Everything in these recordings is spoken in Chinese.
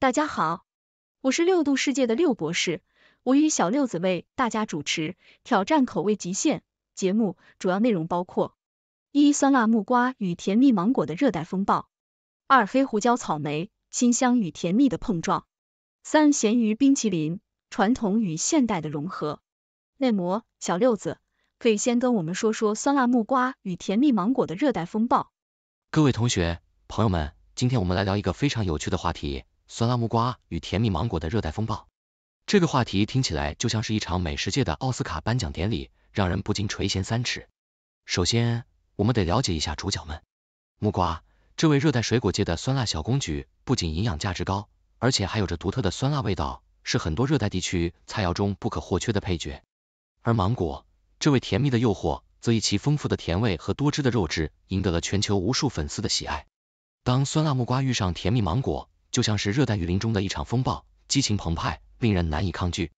大家好，我是六度世界的六博士，我与小六子为大家主持《挑战口味极限》节目，主要内容包括：一、酸辣木瓜与甜蜜芒果的热带风暴；二、黑胡椒草莓，清香与甜蜜的碰撞；三、咸鱼冰淇淋，传统与现代的融合。内模小六子，可以先跟我们说说酸辣木瓜与甜蜜芒果的热带风暴。各位同学、朋友们，今天我们来聊一个非常有趣的话题。酸辣木瓜与甜蜜芒果的热带风暴，这个话题听起来就像是一场美食界的奥斯卡颁奖典礼，让人不禁垂涎三尺。首先，我们得了解一下主角们。木瓜，这位热带水果界的酸辣小公举，不仅营养价值高，而且还有着独特的酸辣味道，是很多热带地区菜肴中不可或缺的配角。而芒果，这位甜蜜的诱惑，则以其丰富的甜味和多汁的肉质，赢得了全球无数粉丝的喜爱。当酸辣木瓜遇上甜蜜芒果，就像是热带雨林中的一场风暴，激情澎湃，令人难以抗拒。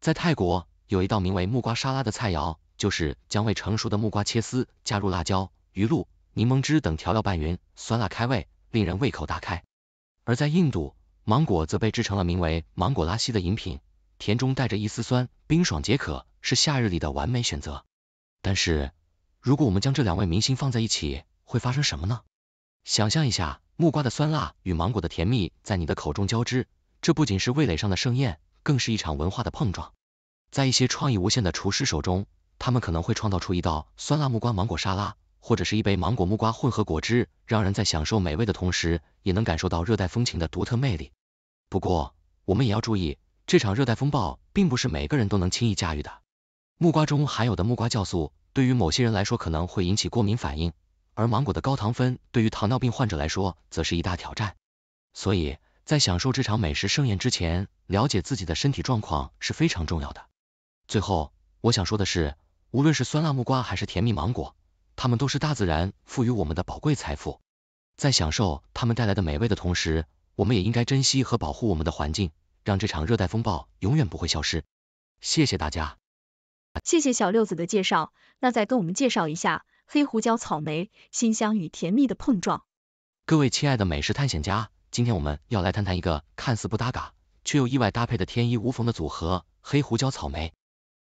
在泰国，有一道名为木瓜沙拉的菜肴，就是将未成熟的木瓜切丝，加入辣椒、鱼露、柠檬汁等调料拌匀，酸辣开胃，令人胃口大开。而在印度，芒果则被制成了名为芒果拉西的饮品，甜中带着一丝酸，冰爽解渴，是夏日里的完美选择。但是，如果我们将这两位明星放在一起，会发生什么呢？想象一下，木瓜的酸辣与芒果的甜蜜在你的口中交织，这不仅是味蕾上的盛宴，更是一场文化的碰撞。在一些创意无限的厨师手中，他们可能会创造出一道酸辣木瓜芒果沙拉，或者是一杯芒果木瓜混合果汁，让人在享受美味的同时，也能感受到热带风情的独特魅力。不过，我们也要注意，这场热带风暴并不是每个人都能轻易驾驭的。木瓜中含有的木瓜酵素，对于某些人来说可能会引起过敏反应。而芒果的高糖分对于糖尿病患者来说则是一大挑战，所以在享受这场美食盛宴之前，了解自己的身体状况是非常重要的。最后，我想说的是，无论是酸辣木瓜还是甜蜜芒果，它们都是大自然赋予我们的宝贵财富。在享受它们带来的美味的同时，我们也应该珍惜和保护我们的环境，让这场热带风暴永远不会消失。谢谢大家。谢谢小六子的介绍，那再跟我们介绍一下。黑胡椒草莓，辛香与甜蜜的碰撞。各位亲爱的美食探险家，今天我们要来谈谈一个看似不搭嘎，却又意外搭配的天衣无缝的组合——黑胡椒草莓。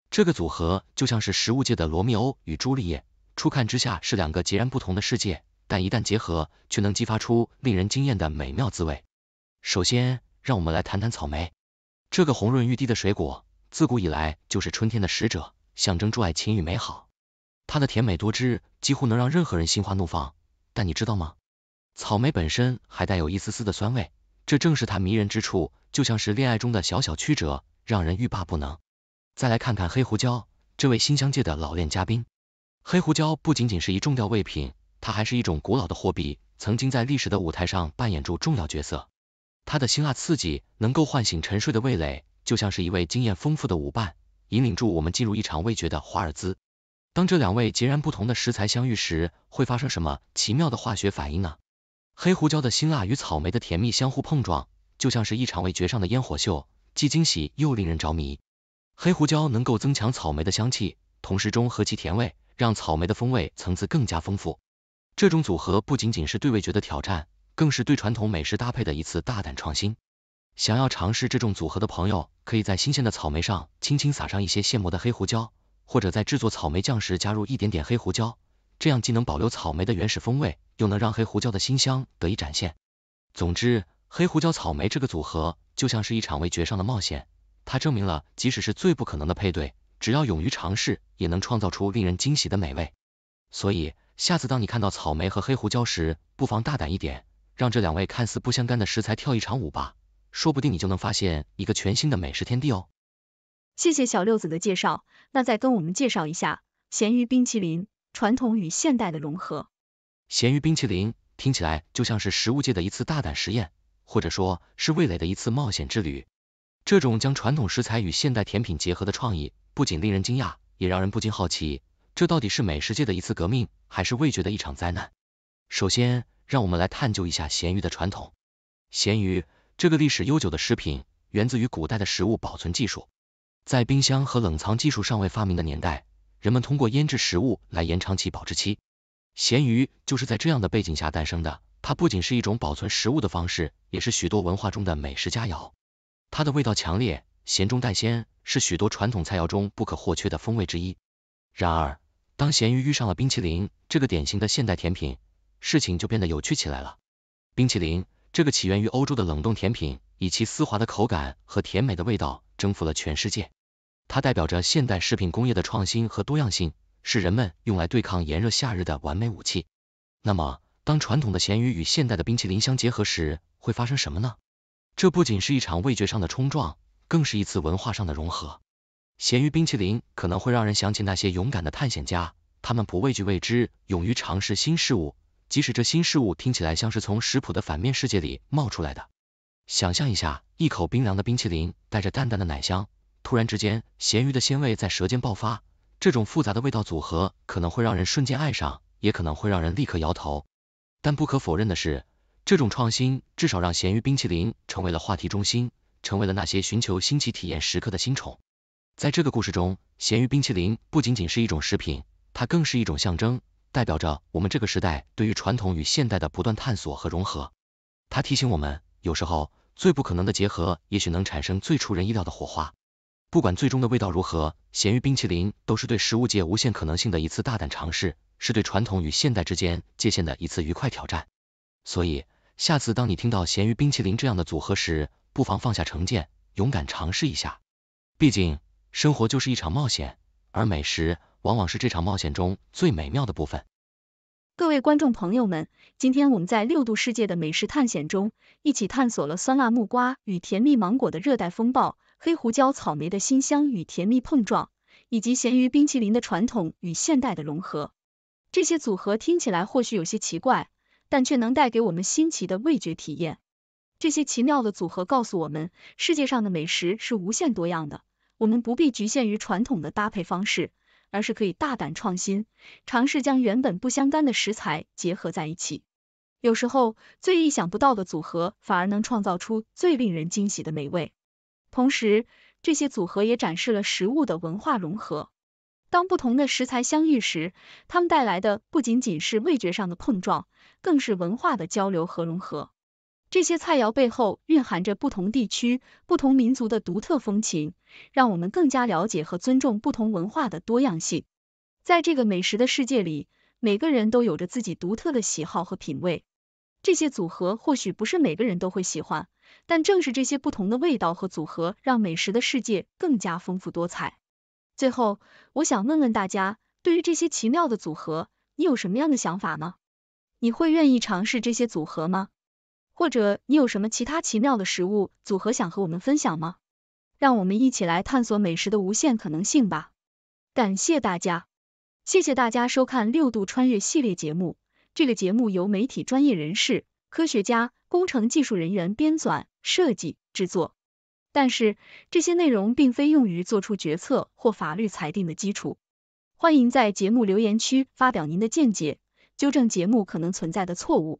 这个组合就像是食物界的罗密欧与朱丽叶，初看之下是两个截然不同的世界，但一旦结合，却能激发出令人惊艳的美妙滋味。首先，让我们来谈谈草莓。这个红润欲滴的水果，自古以来就是春天的使者，象征着爱情与美好。它的甜美多汁，几乎能让任何人心花怒放。但你知道吗？草莓本身还带有一丝丝的酸味，这正是它迷人之处，就像是恋爱中的小小曲折，让人欲罢不能。再来看看黑胡椒，这位新香界的老练嘉宾。黑胡椒不仅仅是一种调味品，它还是一种古老的货币，曾经在历史的舞台上扮演住重要角色。它的辛辣刺激能够唤醒沉睡的味蕾，就像是一位经验丰富的舞伴，引领住我们进入一场味觉的华尔兹。当这两位截然不同的食材相遇时，会发生什么奇妙的化学反应呢？黑胡椒的辛辣与草莓的甜蜜相互碰撞，就像是一场味觉上的烟火秀，既惊喜又令人着迷。黑胡椒能够增强草莓的香气，同时中和其甜味，让草莓的风味层次更加丰富。这种组合不仅仅是对味觉的挑战，更是对传统美食搭配的一次大胆创新。想要尝试这种组合的朋友，可以在新鲜的草莓上轻轻撒上一些现磨的黑胡椒。或者在制作草莓酱时加入一点点黑胡椒，这样既能保留草莓的原始风味，又能让黑胡椒的新香得以展现。总之，黑胡椒草莓这个组合就像是一场味觉上的冒险，它证明了即使是最不可能的配对，只要勇于尝试，也能创造出令人惊喜的美味。所以，下次当你看到草莓和黑胡椒时，不妨大胆一点，让这两位看似不相干的食材跳一场舞吧，说不定你就能发现一个全新的美食天地哦。谢谢小六子的介绍，那再跟我们介绍一下咸鱼冰淇淋，传统与现代的融合。咸鱼冰淇淋听起来就像是食物界的一次大胆实验，或者说，是味蕾的一次冒险之旅。这种将传统食材与现代甜品结合的创意，不仅令人惊讶，也让人不禁好奇，这到底是美食界的一次革命，还是味觉的一场灾难？首先，让我们来探究一下咸鱼的传统。咸鱼这个历史悠久的食品，源自于古代的食物保存技术。在冰箱和冷藏技术尚未发明的年代，人们通过腌制食物来延长其保质期。咸鱼就是在这样的背景下诞生的。它不仅是一种保存食物的方式，也是许多文化中的美食佳肴。它的味道强烈，咸中带鲜，是许多传统菜肴中不可或缺的风味之一。然而，当咸鱼遇上了冰淇淋这个典型的现代甜品，事情就变得有趣起来了。冰淇淋。这个起源于欧洲的冷冻甜品，以其丝滑的口感和甜美的味道征服了全世界。它代表着现代食品工业的创新和多样性，是人们用来对抗炎热夏日的完美武器。那么，当传统的咸鱼与现代的冰淇淋相结合时，会发生什么呢？这不仅是一场味觉上的冲撞，更是一次文化上的融合。咸鱼冰淇淋可能会让人想起那些勇敢的探险家，他们不畏惧未知，勇于尝试新事物。即使这新事物听起来像是从食谱的反面世界里冒出来的，想象一下，一口冰凉的冰淇淋带着淡淡的奶香，突然之间，咸鱼的鲜味在舌尖爆发，这种复杂的味道组合可能会让人瞬间爱上，也可能会让人立刻摇头。但不可否认的是，这种创新至少让咸鱼冰淇淋成为了话题中心，成为了那些寻求新奇体验时刻的新宠。在这个故事中，咸鱼冰淇淋不仅仅是一种食品，它更是一种象征。代表着我们这个时代对于传统与现代的不断探索和融合。它提醒我们，有时候最不可能的结合，也许能产生最出人意料的火花。不管最终的味道如何，咸鱼冰淇淋都是对食物界无限可能性的一次大胆尝试，是对传统与现代之间界限的一次愉快挑战。所以，下次当你听到咸鱼冰淇淋这样的组合时，不妨放下成见，勇敢尝试一下。毕竟，生活就是一场冒险，而美食。往往是这场冒险中最美妙的部分。各位观众朋友们，今天我们在六度世界的美食探险中，一起探索了酸辣木瓜与甜蜜芒果的热带风暴，黑胡椒草莓的新香与甜蜜碰撞，以及咸鱼冰淇淋的传统与现代的融合。这些组合听起来或许有些奇怪，但却能带给我们新奇的味觉体验。这些奇妙的组合告诉我们，世界上的美食是无限多样的，我们不必局限于传统的搭配方式。而是可以大胆创新，尝试将原本不相干的食材结合在一起。有时候，最意想不到的组合反而能创造出最令人惊喜的美味。同时，这些组合也展示了食物的文化融合。当不同的食材相遇时，它们带来的不仅仅是味觉上的碰撞，更是文化的交流和融合。这些菜肴背后蕴含着不同地区、不同民族的独特风情，让我们更加了解和尊重不同文化的多样性。在这个美食的世界里，每个人都有着自己独特的喜好和品味。这些组合或许不是每个人都会喜欢，但正是这些不同的味道和组合，让美食的世界更加丰富多彩。最后，我想问问大家，对于这些奇妙的组合，你有什么样的想法呢？你会愿意尝试这些组合吗？或者你有什么其他奇妙的食物组合想和我们分享吗？让我们一起来探索美食的无限可能性吧！感谢大家，谢谢大家收看六度穿越系列节目。这个节目由媒体专业人士、科学家、工程技术人员编纂、设计、制作。但是这些内容并非用于做出决策或法律裁定的基础。欢迎在节目留言区发表您的见解，纠正节目可能存在的错误。